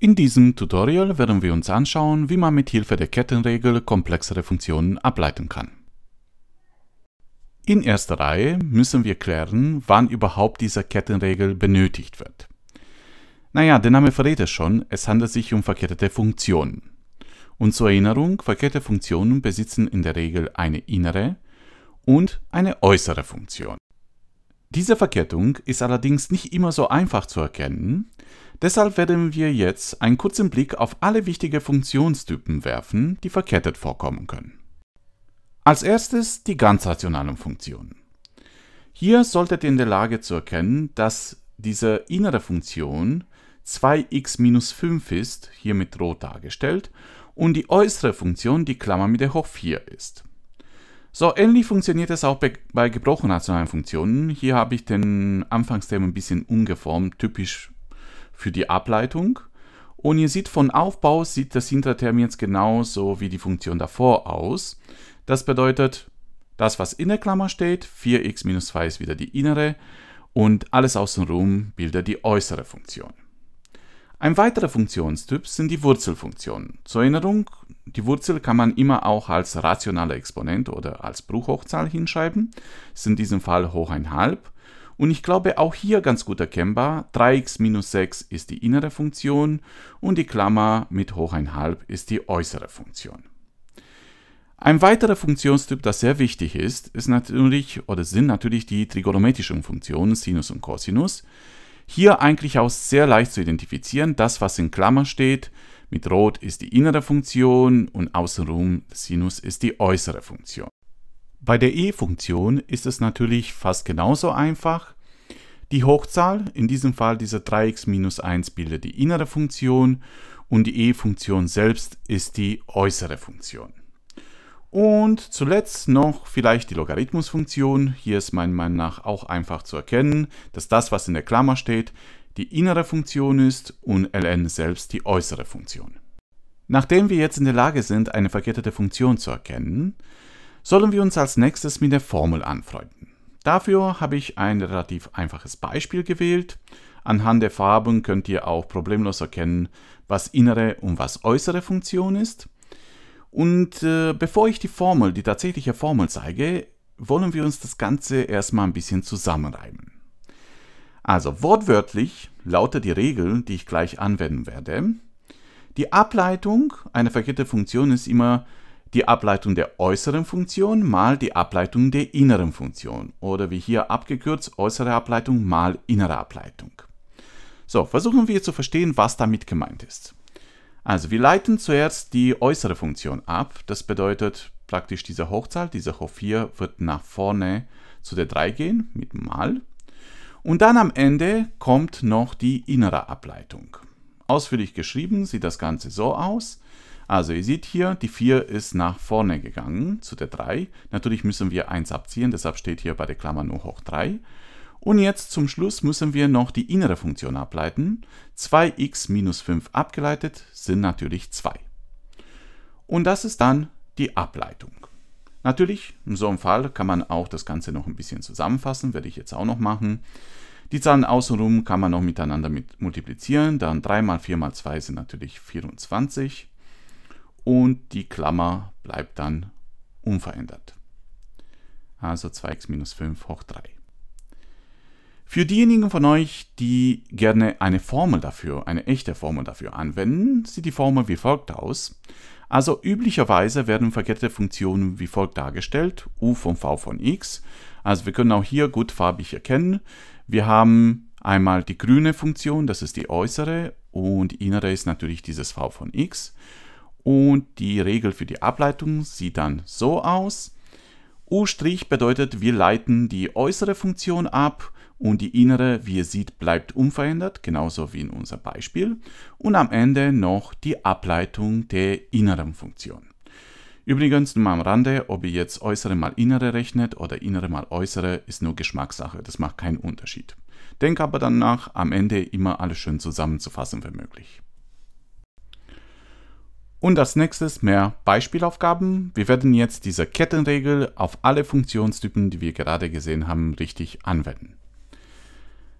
In diesem Tutorial werden wir uns anschauen, wie man mit Hilfe der Kettenregel komplexere Funktionen ableiten kann. In erster Reihe müssen wir klären, wann überhaupt diese Kettenregel benötigt wird. Naja, der Name verrät es schon, es handelt sich um verkettete Funktionen. Und zur Erinnerung, verkettete Funktionen besitzen in der Regel eine innere und eine äußere Funktion. Diese Verkettung ist allerdings nicht immer so einfach zu erkennen, Deshalb werden wir jetzt einen kurzen Blick auf alle wichtigen Funktionstypen werfen, die verkettet vorkommen können. Als erstes die ganzrationalen Funktionen. Hier solltet ihr in der Lage zu erkennen, dass diese innere Funktion 2x-5 ist, hier mit rot dargestellt, und die äußere Funktion die Klammer mit der hoch 4 ist. So ähnlich funktioniert es auch bei gebrochen rationalen Funktionen. Hier habe ich den Anfangsthema ein bisschen umgeformt, typisch für die Ableitung. Und ihr seht, von Aufbau sieht das Hinterterm jetzt genauso wie die Funktion davor aus. Das bedeutet, das, was in der Klammer steht, 4x 2 ist wieder die innere und alles außenrum bildet die äußere Funktion. Ein weiterer Funktionstyp sind die Wurzelfunktionen. Zur Erinnerung, die Wurzel kann man immer auch als rationaler Exponent oder als Bruchhochzahl hinschreiben, Das ist in diesem Fall hoch halb. Und ich glaube auch hier ganz gut erkennbar, 3x minus 6 ist die innere Funktion und die Klammer mit hoch 1,5 ist die äußere Funktion. Ein weiterer Funktionstyp, das sehr wichtig ist, ist natürlich oder sind natürlich die trigonometrischen Funktionen Sinus und Cosinus. Hier eigentlich auch sehr leicht zu identifizieren, das was in Klammer steht, mit Rot ist die innere Funktion und außenrum Sinus ist die äußere Funktion. Bei der E-Funktion ist es natürlich fast genauso einfach. Die Hochzahl, in diesem Fall diese 3x minus 1, bildet die innere Funktion und die E-Funktion selbst ist die äußere Funktion. Und zuletzt noch vielleicht die Logarithmusfunktion. Hier ist meiner Meinung nach auch einfach zu erkennen, dass das, was in der Klammer steht, die innere Funktion ist und ln selbst die äußere Funktion. Nachdem wir jetzt in der Lage sind, eine verkettete Funktion zu erkennen, sollen wir uns als nächstes mit der Formel anfreunden. Dafür habe ich ein relativ einfaches Beispiel gewählt. Anhand der Farben könnt ihr auch problemlos erkennen, was innere und was äußere Funktion ist. Und äh, bevor ich die Formel, die tatsächliche Formel zeige, wollen wir uns das Ganze erstmal ein bisschen zusammenreiben. Also wortwörtlich lautet die Regel, die ich gleich anwenden werde. Die Ableitung einer verkehrten Funktion ist immer die Ableitung der äußeren Funktion mal die Ableitung der inneren Funktion oder wie hier abgekürzt äußere Ableitung mal innere Ableitung. So, versuchen wir zu verstehen, was damit gemeint ist. Also wir leiten zuerst die äußere Funktion ab, das bedeutet praktisch diese Hochzahl, diese hoch 4 wird nach vorne zu der 3 gehen mit mal und dann am Ende kommt noch die innere Ableitung. Ausführlich geschrieben sieht das Ganze so aus. Also ihr seht hier, die 4 ist nach vorne gegangen zu der 3. Natürlich müssen wir 1 abziehen, deshalb steht hier bei der Klammer nur hoch 3. Und jetzt zum Schluss müssen wir noch die innere Funktion ableiten. 2x minus 5 abgeleitet sind natürlich 2. Und das ist dann die Ableitung. Natürlich, in so einem Fall kann man auch das Ganze noch ein bisschen zusammenfassen, werde ich jetzt auch noch machen. Die Zahlen außenrum kann man noch miteinander mit multiplizieren, dann 3 mal 4 mal 2 sind natürlich 24 und die Klammer bleibt dann unverändert. Also 2x minus 5 hoch 3. Für diejenigen von euch, die gerne eine Formel dafür, eine echte Formel dafür anwenden, sieht die Formel wie folgt aus. Also üblicherweise werden verkehrte Funktionen wie folgt dargestellt, u von v von x. Also wir können auch hier gut farbig erkennen. Wir haben einmal die grüne Funktion, das ist die äußere, und die innere ist natürlich dieses v von x. Und die Regel für die Ableitung sieht dann so aus. U' bedeutet, wir leiten die äußere Funktion ab und die innere, wie ihr seht, bleibt unverändert, genauso wie in unserem Beispiel. Und am Ende noch die Ableitung der inneren Funktion. Übrigens nur mal am Rande, ob ihr jetzt äußere mal innere rechnet oder innere mal äußere, ist nur Geschmackssache, das macht keinen Unterschied. Denk aber danach, am Ende immer alles schön zusammenzufassen, wenn möglich. Und als nächstes mehr Beispielaufgaben. Wir werden jetzt diese Kettenregel auf alle Funktionstypen, die wir gerade gesehen haben, richtig anwenden.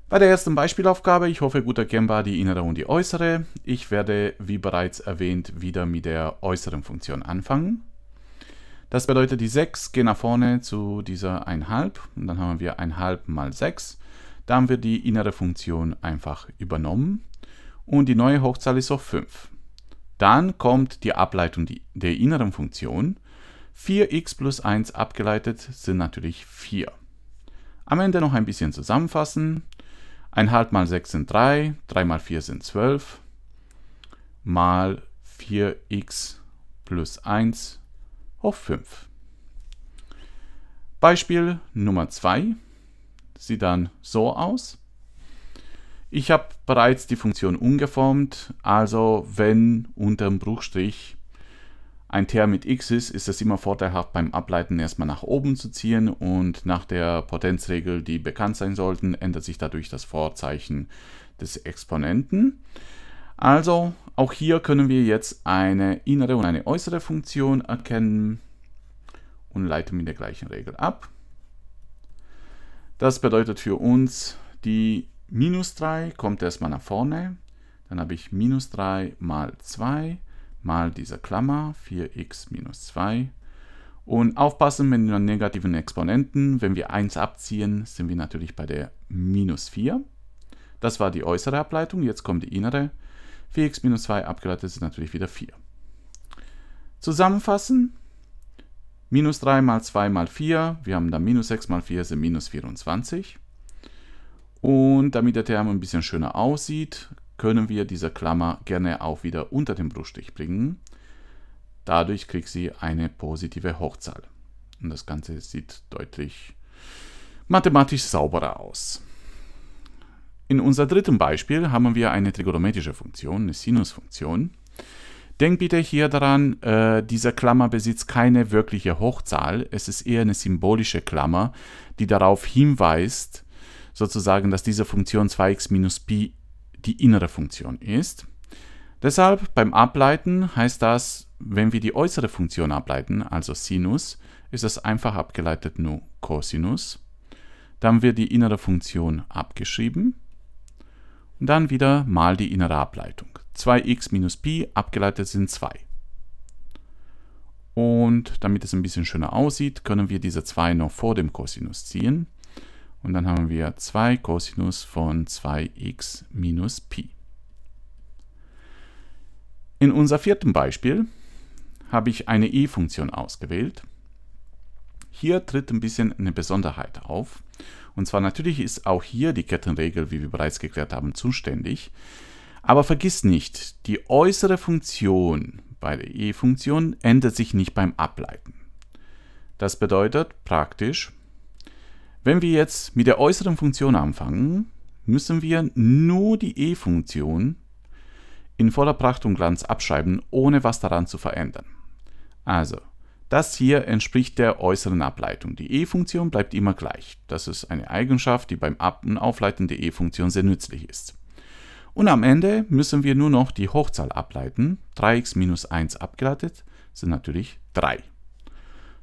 Bei der ersten Beispielaufgabe, ich hoffe gut erkennbar die innere und die äußere. Ich werde, wie bereits erwähnt, wieder mit der äußeren Funktion anfangen. Das bedeutet, die 6 gehen nach vorne zu dieser 1,5 und dann haben wir 1,5 mal 6. Da haben wir die innere Funktion einfach übernommen und die neue Hochzahl ist auf 5. Dann kommt die Ableitung der inneren Funktion. 4x plus 1 abgeleitet sind natürlich 4. Am Ende noch ein bisschen zusammenfassen. 1,5 halt mal 6 sind 3, 3 mal 4 sind 12, mal 4x plus 1 hoch 5. Beispiel Nummer 2 sieht dann so aus. Ich habe bereits die Funktion umgeformt, also wenn unterm Bruchstrich ein Term mit x ist, ist es immer vorteilhaft beim Ableiten erstmal nach oben zu ziehen und nach der Potenzregel, die bekannt sein sollten, ändert sich dadurch das Vorzeichen des Exponenten. Also auch hier können wir jetzt eine innere und eine äußere Funktion erkennen und leiten mit der gleichen Regel ab. Das bedeutet für uns, die minus 3 kommt erstmal nach vorne. Dann habe ich minus 3 mal 2 mal diese Klammer, 4x minus 2. Und aufpassen mit den negativen Exponenten. Wenn wir 1 abziehen, sind wir natürlich bei der minus 4. Das war die äußere Ableitung, jetzt kommt die innere. 4x minus 2 abgeleitet ist natürlich wieder 4. Zusammenfassen. Minus 3 mal 2 mal 4, wir haben da minus 6 mal 4 sind minus 24. Und damit der Term ein bisschen schöner aussieht, können wir diese Klammer gerne auch wieder unter den Bruststich bringen. Dadurch kriegt sie eine positive Hochzahl. Und das Ganze sieht deutlich mathematisch sauberer aus. In unser dritten Beispiel haben wir eine trigonometrische Funktion, eine Sinusfunktion. Denk bitte hier daran, äh, diese Klammer besitzt keine wirkliche Hochzahl, es ist eher eine symbolische Klammer, die darauf hinweist, sozusagen, dass diese Funktion 2x minus pi die innere Funktion ist. Deshalb beim Ableiten heißt das, wenn wir die äußere Funktion ableiten, also Sinus, ist das einfach abgeleitet nur Cosinus. Dann wird die innere Funktion abgeschrieben. Und dann wieder mal die innere Ableitung. 2x minus pi abgeleitet sind 2. Und damit es ein bisschen schöner aussieht, können wir diese 2 noch vor dem Cosinus ziehen. Und dann haben wir 2 Cosinus von 2x minus Pi. In unser vierten Beispiel habe ich eine e-Funktion ausgewählt. Hier tritt ein bisschen eine Besonderheit auf. Und zwar natürlich ist auch hier die Kettenregel, wie wir bereits geklärt haben, zuständig. Aber vergiss nicht, die äußere Funktion bei der e-Funktion ändert sich nicht beim Ableiten. Das bedeutet praktisch, wenn wir jetzt mit der äußeren Funktion anfangen, müssen wir nur die E-Funktion in voller Pracht und Glanz abschreiben, ohne was daran zu verändern. Also, das hier entspricht der äußeren Ableitung. Die E-Funktion bleibt immer gleich. Das ist eine Eigenschaft, die beim Ab- und Aufleiten der E-Funktion sehr nützlich ist. Und am Ende müssen wir nur noch die Hochzahl ableiten. 3x minus 1 abgeleitet sind natürlich 3.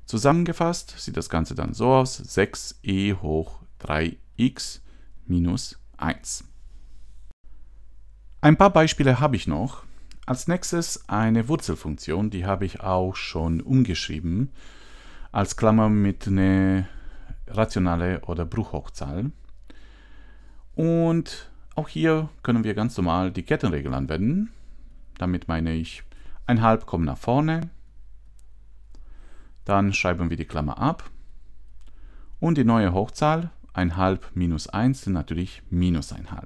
Zusammengefasst sieht das Ganze dann so aus, 6e hoch 3x minus 1. Ein paar Beispiele habe ich noch. Als nächstes eine Wurzelfunktion, die habe ich auch schon umgeschrieben, als Klammer mit einer rationale oder Bruchhochzahl. Und auch hier können wir ganz normal die Kettenregel anwenden. Damit meine ich, ein halb kommt nach vorne, dann schreiben wir die Klammer ab. Und die neue Hochzahl, 1,5 minus 1, sind natürlich minus 1,5.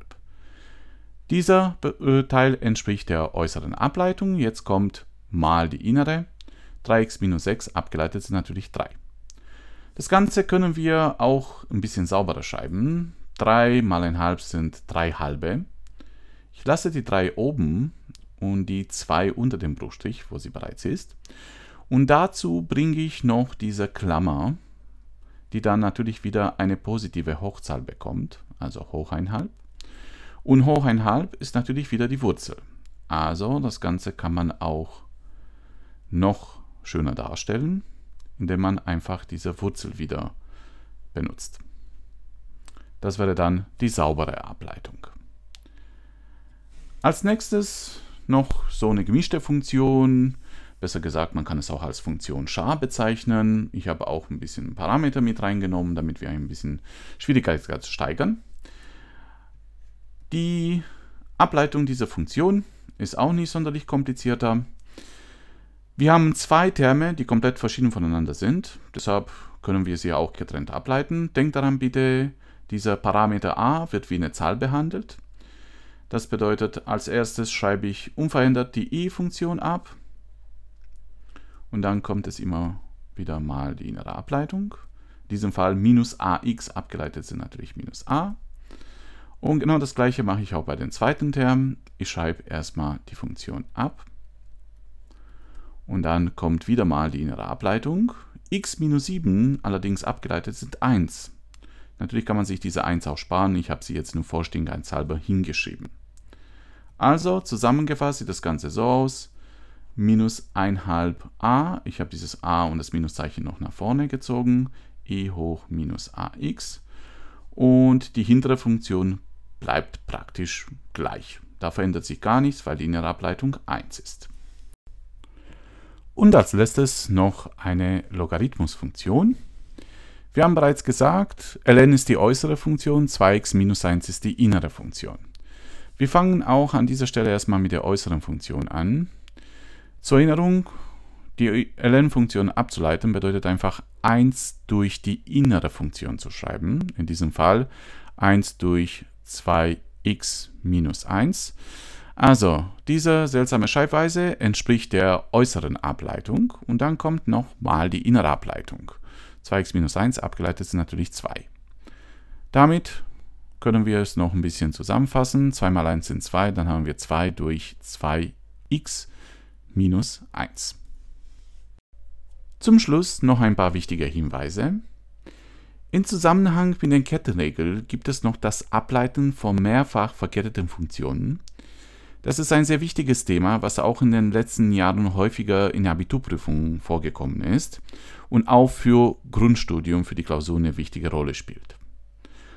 Dieser äh, Teil entspricht der äußeren Ableitung. Jetzt kommt mal die innere. 3x minus 6 abgeleitet sind natürlich 3. Das Ganze können wir auch ein bisschen sauberer schreiben. 3 mal 1,5 sind 3 halbe. Ich lasse die 3 oben und die 2 unter dem Bruchstrich, wo sie bereits ist. Und dazu bringe ich noch diese Klammer, die dann natürlich wieder eine positive Hochzahl bekommt, also hoch einhalb. Und hoch einhalb ist natürlich wieder die Wurzel. Also das Ganze kann man auch noch schöner darstellen, indem man einfach diese Wurzel wieder benutzt. Das wäre dann die saubere Ableitung. Als nächstes noch so eine gemischte Funktion, Besser gesagt, man kann es auch als Funktion char bezeichnen. Ich habe auch ein bisschen Parameter mit reingenommen, damit wir ein bisschen Schwierigkeitsgrad steigern. Die Ableitung dieser Funktion ist auch nicht sonderlich komplizierter. Wir haben zwei Terme, die komplett verschieden voneinander sind. Deshalb können wir sie auch getrennt ableiten. Denkt daran bitte, dieser Parameter a wird wie eine Zahl behandelt. Das bedeutet, als erstes schreibe ich unverändert die i funktion ab. Und dann kommt es immer wieder mal die innere Ableitung. In diesem Fall minus ax, abgeleitet sind natürlich minus a. Und genau das gleiche mache ich auch bei den zweiten Termen. Ich schreibe erstmal die Funktion ab. Und dann kommt wieder mal die innere Ableitung. x minus 7 allerdings abgeleitet sind 1. Natürlich kann man sich diese 1 auch sparen. Ich habe sie jetzt nur vorstehend halber hingeschrieben. Also zusammengefasst sieht das Ganze so aus minus halb a, ich habe dieses a und das Minuszeichen noch nach vorne gezogen, e hoch minus ax und die hintere Funktion bleibt praktisch gleich. Da verändert sich gar nichts, weil die innere Ableitung 1 ist. Und als letztes noch eine Logarithmusfunktion. Wir haben bereits gesagt, ln ist die äußere Funktion, 2x minus 1 ist die innere Funktion. Wir fangen auch an dieser Stelle erstmal mit der äußeren Funktion an. Zur Erinnerung, die ln-Funktion abzuleiten bedeutet einfach 1 durch die innere Funktion zu schreiben. In diesem Fall 1 durch 2x minus 1. Also, diese seltsame Schreibweise entspricht der äußeren Ableitung und dann kommt nochmal die innere Ableitung. 2x minus 1 abgeleitet sind natürlich 2. Damit können wir es noch ein bisschen zusammenfassen. 2 mal 1 sind 2, dann haben wir 2 durch 2x minus 1 minus 1. Zum Schluss noch ein paar wichtige Hinweise. In Zusammenhang mit den Kettenregeln gibt es noch das Ableiten von mehrfach verketteten Funktionen. Das ist ein sehr wichtiges Thema, was auch in den letzten Jahren häufiger in Abiturprüfungen vorgekommen ist und auch für Grundstudium für die Klausur eine wichtige Rolle spielt.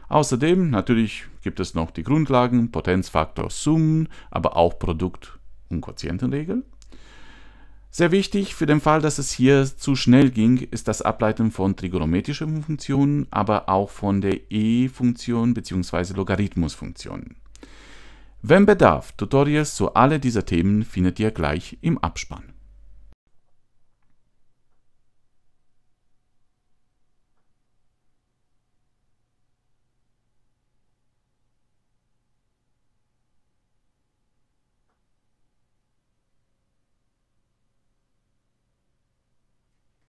Außerdem natürlich gibt es noch die Grundlagen Potenzfaktor Summen, aber auch Produkt- und Quotientenregel. Sehr wichtig für den Fall, dass es hier zu schnell ging, ist das Ableiten von trigonometrischen Funktionen, aber auch von der E-Funktion bzw. Logarithmusfunktion. Wenn Bedarf, Tutorials zu alle dieser Themen findet ihr gleich im Abspann.